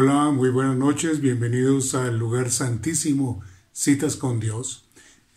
Hola, muy buenas noches, bienvenidos al lugar santísimo, citas con Dios.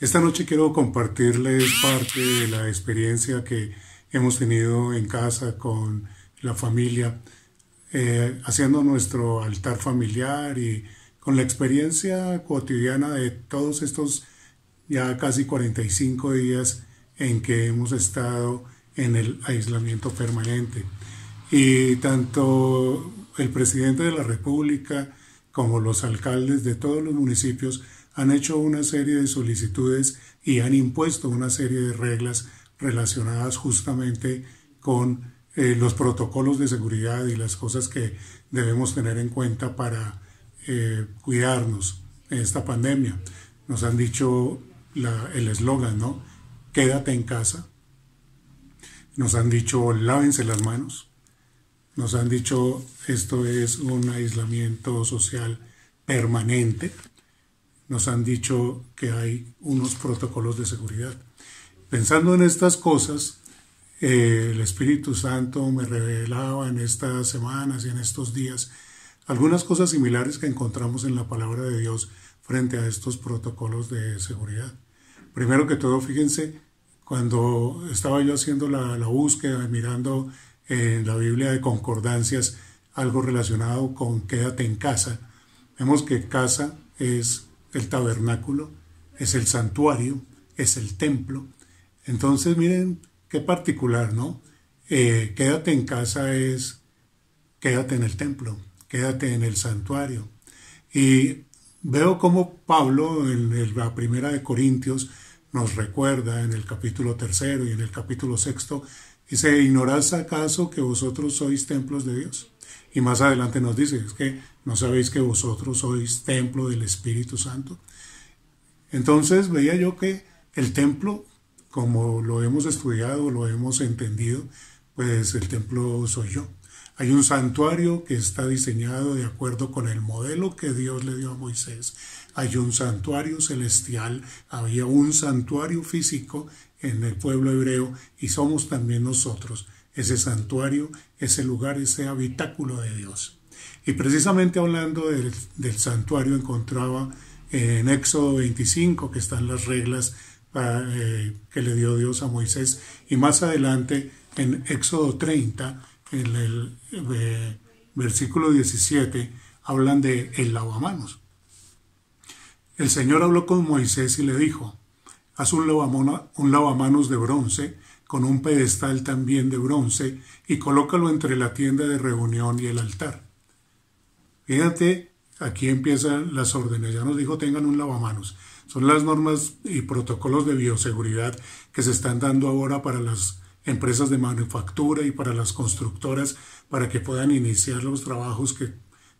Esta noche quiero compartirles parte de la experiencia que hemos tenido en casa con la familia, eh, haciendo nuestro altar familiar y con la experiencia cotidiana de todos estos ya casi 45 días en que hemos estado en el aislamiento permanente. Y tanto el presidente de la República, como los alcaldes de todos los municipios, han hecho una serie de solicitudes y han impuesto una serie de reglas relacionadas justamente con eh, los protocolos de seguridad y las cosas que debemos tener en cuenta para eh, cuidarnos en esta pandemia. Nos han dicho el eslogan, ¿no? Quédate en casa. Nos han dicho lávense las manos. Nos han dicho esto es un aislamiento social permanente. Nos han dicho que hay unos protocolos de seguridad. Pensando en estas cosas, eh, el Espíritu Santo me revelaba en estas semanas y en estos días algunas cosas similares que encontramos en la palabra de Dios frente a estos protocolos de seguridad. Primero que todo, fíjense, cuando estaba yo haciendo la búsqueda, mirando en la Biblia de Concordancias algo relacionado con quédate en casa. Vemos que casa es el tabernáculo, es el santuario, es el templo. Entonces miren qué particular, ¿no? Eh, quédate en casa es quédate en el templo, quédate en el santuario. Y veo cómo Pablo en la primera de Corintios nos recuerda en el capítulo tercero y en el capítulo sexto Dice, ¿ignoráis acaso que vosotros sois templos de Dios? Y más adelante nos dice, es que no sabéis que vosotros sois templo del Espíritu Santo. Entonces veía yo que el templo, como lo hemos estudiado, lo hemos entendido, pues el templo soy yo. Hay un santuario que está diseñado de acuerdo con el modelo que Dios le dio a Moisés. Hay un santuario celestial, había un santuario físico en el pueblo hebreo y somos también nosotros ese santuario, ese lugar, ese habitáculo de Dios. Y precisamente hablando del, santuario encontraba eh, en Éxodo 25 que están las reglas eh, que le dio Dios a Moisés y más adelante en Éxodo 30 en el eh, versículo 17 hablan de el lavamanos. El Señor habló con Moisés y le dijo, haz un, un lavamanos de bronce con un pedestal también de bronce y colócalo entre la tienda de reunión y el altar. Fíjate, aquí empiezan las órdenes. Ya nos dijo, tengan un lavamanos. Son las normas y protocolos de bioseguridad que se están dando ahora para las empresas de manufactura y para las constructoras para que puedan iniciar los trabajos que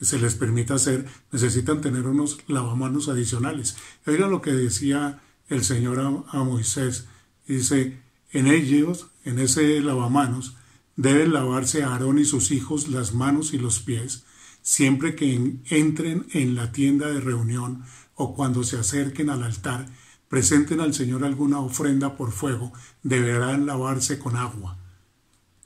se les permita hacer, necesitan tener unos lavamanos adicionales. Oiga lo que decía el Señor a, a Moisés. Dice, en ellos, en ese lavamanos, deben lavarse a Aarón y sus hijos las manos y los pies, siempre que entren en la tienda de reunión o cuando se acerquen al altar presenten al Señor alguna ofrenda por fuego, deberán lavarse con agua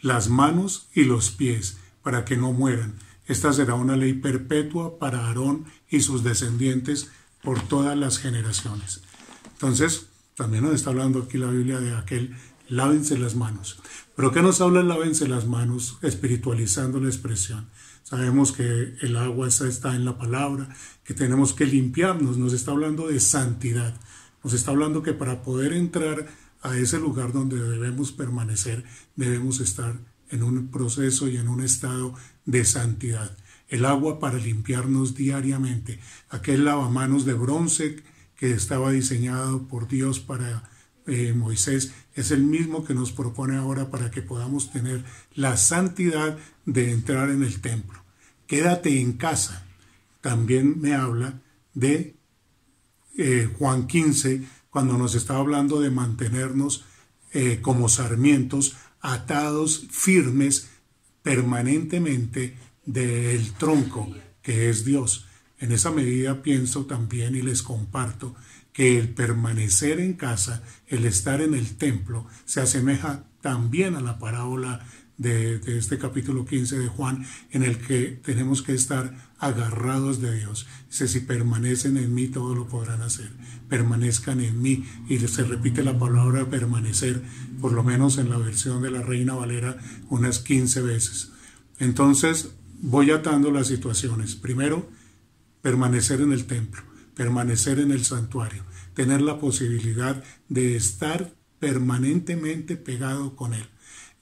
las manos y los pies, para que no mueran. Esta será una ley perpetua para Aarón y sus descendientes por todas las generaciones. Entonces, también nos está hablando aquí la Biblia de aquel, lávense las manos. ¿Pero qué nos habla lávense las manos, espiritualizando la expresión? Sabemos que el agua está en la palabra, que tenemos que limpiarnos, nos está hablando de santidad. Nos está hablando que para poder entrar a ese lugar donde debemos permanecer, debemos estar en un proceso y en un estado de santidad. El agua para limpiarnos diariamente, aquel lavamanos de bronce que estaba diseñado por Dios para eh, Moisés, es el mismo que nos propone ahora para que podamos tener la santidad de entrar en el templo. Quédate en casa. También me habla de eh, Juan 15, cuando nos está hablando de mantenernos eh, como sarmientos atados firmes permanentemente del tronco que es Dios. En esa medida pienso también y les comparto que el permanecer en casa, el estar en el templo, se asemeja también a la parábola de, este capítulo 15 de Juan, en el que tenemos que estar agarrados de Dios. Dice, si permanecen en mí, todo lo podrán hacer. Permanezcan en mí. Y se repite la palabra permanecer, por lo menos en la versión de la Reina Valera, unas 15 veces. Entonces, voy atando las situaciones. Primero, permanecer en el templo, permanecer en el santuario, tener la posibilidad de estar permanentemente pegado con Él.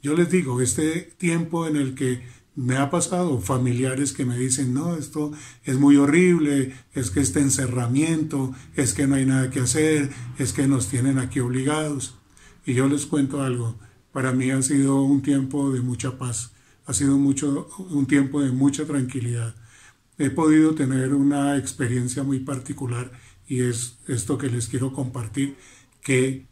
Yo les digo este tiempo en el que me ha pasado familiares que me dicen, no, esto es muy horrible, es que este encerramiento, es que no hay nada que hacer, es que nos tienen aquí obligados. Y yo les cuento algo, para mí ha sido un tiempo de mucha paz, ha sido mucho, un tiempo de mucha tranquilidad. He podido tener una experiencia muy particular y es esto que les quiero compartir, que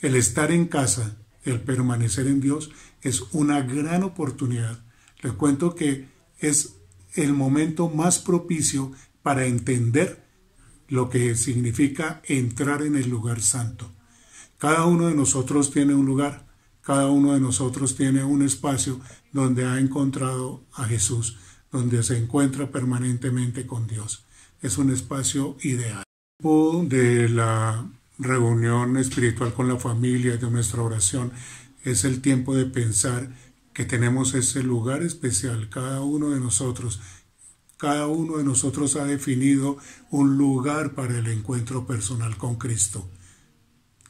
el estar en casa el permanecer en Dios es una gran oportunidad. Les cuento que es el momento más propicio para entender lo que significa entrar en el lugar santo. Cada uno de nosotros tiene un lugar, cada uno de nosotros tiene un espacio donde ha encontrado a Jesús, donde se encuentra permanentemente con Dios. Es un espacio ideal. De la reunión espiritual con la familia, de nuestra oración. Es el tiempo de pensar que tenemos ese lugar especial, cada uno de nosotros. Cada uno de nosotros ha definido un lugar para el encuentro personal con Cristo.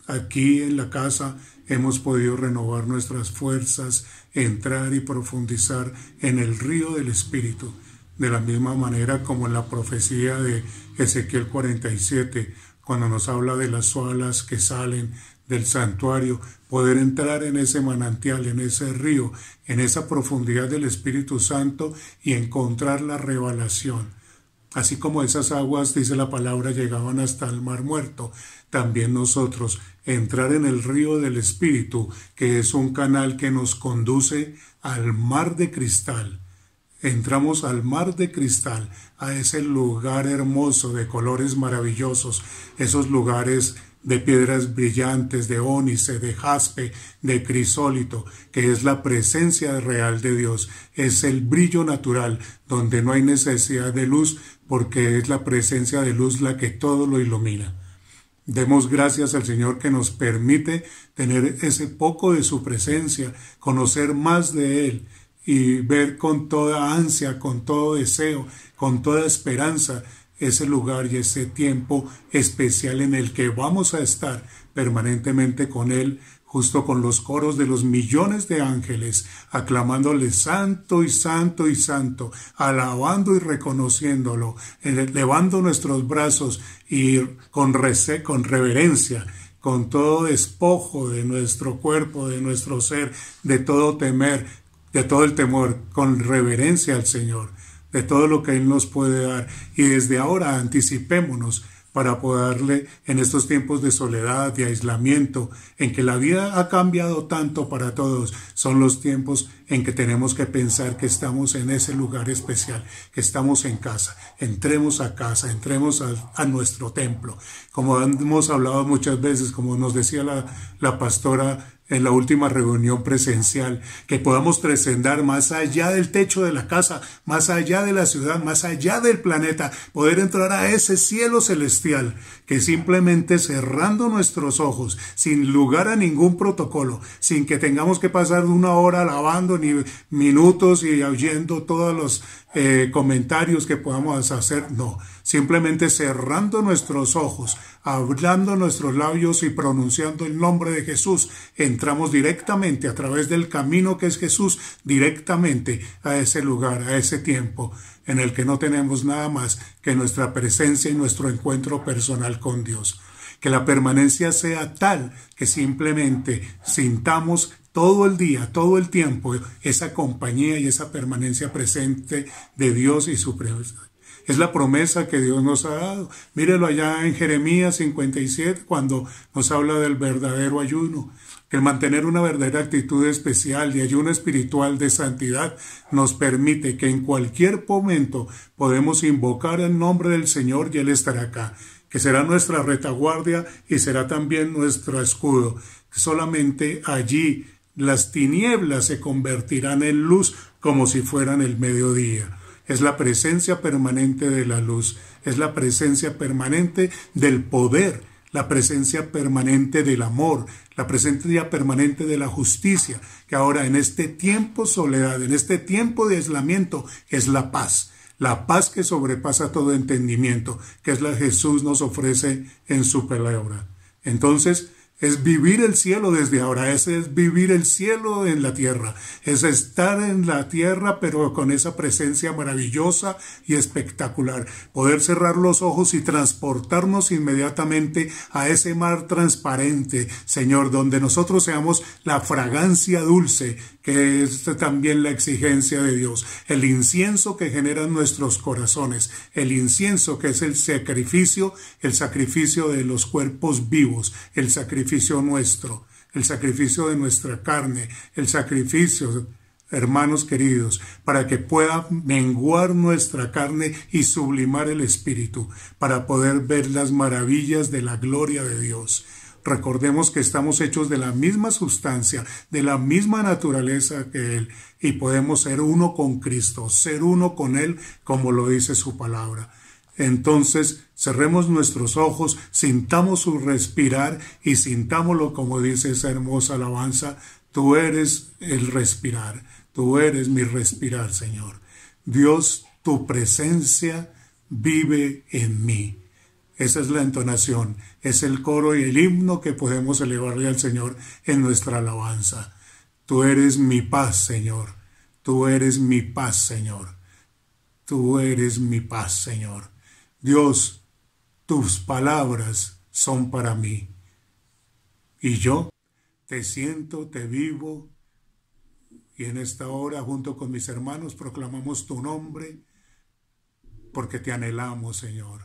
Aquí en la casa hemos podido renovar nuestras fuerzas, entrar y profundizar en el río del Espíritu, de la misma manera como en la profecía de Ezequiel 47 cuando nos habla de las olas que salen del santuario, poder entrar en ese manantial, en ese río, en esa profundidad del Espíritu Santo y encontrar la revelación. Así como esas aguas, dice la palabra, llegaban hasta el mar muerto, también nosotros entrar en el río del Espíritu, que es un canal que nos conduce al mar de cristal, entramos al mar de cristal, a ese lugar hermoso de colores maravillosos, esos lugares de piedras brillantes, de ónice, de jaspe, de crisólito, que es la presencia real de Dios, es el brillo natural, donde no hay necesidad de luz, porque es la presencia de luz la que todo lo ilumina. Demos gracias al Señor que nos permite tener ese poco de su presencia, conocer más de Él, y ver con toda ansia, con todo deseo, con toda esperanza ese lugar y ese tiempo especial en el que vamos a estar permanentemente con Él, justo con los coros de los millones de ángeles, aclamándole santo y santo y santo, alabando y reconociéndolo, elevando eh, nuestros brazos y con, con reverencia, con todo despojo de nuestro cuerpo, de nuestro ser, de todo temer, de todo el temor, con reverencia al Señor, de todo lo que Él nos puede dar. Y desde ahora anticipémonos para poderle en estos tiempos de soledad, de aislamiento, en que la vida ha cambiado tanto para todos, son los tiempos en que tenemos que pensar que estamos en ese lugar especial, que estamos en casa, entremos a casa, entremos a, nuestro templo. Como hemos hablado muchas veces, como nos decía la, la pastora en la última reunión presencial, que podamos trascender más allá del techo de la casa, más allá de la ciudad, más allá del planeta, poder entrar a ese cielo celestial, que simplemente cerrando nuestros ojos, sin lugar a ningún protocolo, sin que tengamos que pasar una hora lavando ni minutos y oyendo todos los eh, comentarios que podamos hacer, no. Simplemente cerrando nuestros ojos, hablando nuestros labios y pronunciando el nombre de Jesús, entramos directamente a través del camino que es Jesús, directamente a ese lugar, a ese tiempo en el que no tenemos nada más que nuestra presencia y nuestro encuentro personal con Dios. Que la permanencia sea tal que simplemente sintamos todo el día, todo el tiempo, esa compañía y esa permanencia presente de Dios y su presencia. Es la promesa que Dios nos ha dado. Mírelo allá en Jeremías 57, cuando nos habla del verdadero ayuno. que mantener una verdadera actitud especial y ayuno espiritual de santidad nos permite que en cualquier momento podemos invocar el nombre del Señor y Él estará acá, que será nuestra retaguardia y será también nuestro escudo. Solamente allí las tinieblas se convertirán en luz como si fueran el mediodía. Es la presencia permanente de la luz, es la presencia permanente del poder, la presencia permanente del amor, la presencia permanente de la justicia, que ahora en este tiempo soledad, en este tiempo de aislamiento, es la paz la paz que sobrepasa todo entendimiento, que es la que Jesús nos ofrece en su palabra. Entonces, es vivir el cielo desde ahora, ese es vivir el cielo en la tierra, es estar en la tierra pero con esa presencia maravillosa y espectacular, poder cerrar los ojos y transportarnos inmediatamente a ese mar transparente, Señor, donde nosotros seamos la fragancia dulce, que es también la exigencia de Dios, el incienso que generan nuestros corazones, el incienso que es el sacrificio, el sacrificio de los cuerpos vivos, el sacrificio nuestro, el sacrificio de nuestra carne, el sacrificio, hermanos queridos, para que pueda menguar nuestra carne y sublimar el espíritu, para poder ver las maravillas de la gloria de Dios. Recordemos que estamos hechos de la misma sustancia, de la misma naturaleza que Él, y podemos ser uno con Cristo, ser uno con Él, como lo dice su palabra. Entonces, cerremos nuestros ojos, sintamos su respirar y sintámoslo como dice esa hermosa alabanza, tú eres el respirar, tú eres mi respirar, Señor. Dios, tu presencia vive en mí. Esa es la entonación, es el coro y el himno que podemos elevarle al Señor en nuestra alabanza. Tú eres mi paz, Señor. Tú eres mi paz, Señor. Tú eres mi paz, Señor. Dios, tus palabras son para mí. Y yo te siento, te vivo, y en esta hora junto con mis hermanos proclamamos tu nombre, porque te anhelamos, Señor,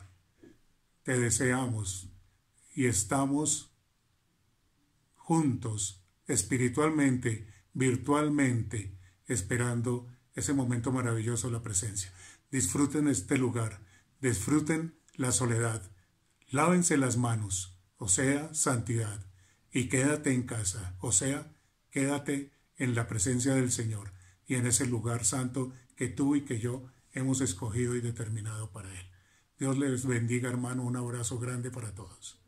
te deseamos, y estamos juntos, espiritualmente, virtualmente, esperando ese momento maravilloso de la presencia. Disfruten este lugar. Disfruten la soledad. Lávense las manos, o sea, santidad. Y quédate en casa, o sea, quédate en la presencia del Señor y en ese lugar santo que tú y que yo hemos escogido y determinado para Él. Dios les bendiga, hermano. Un abrazo grande para todos.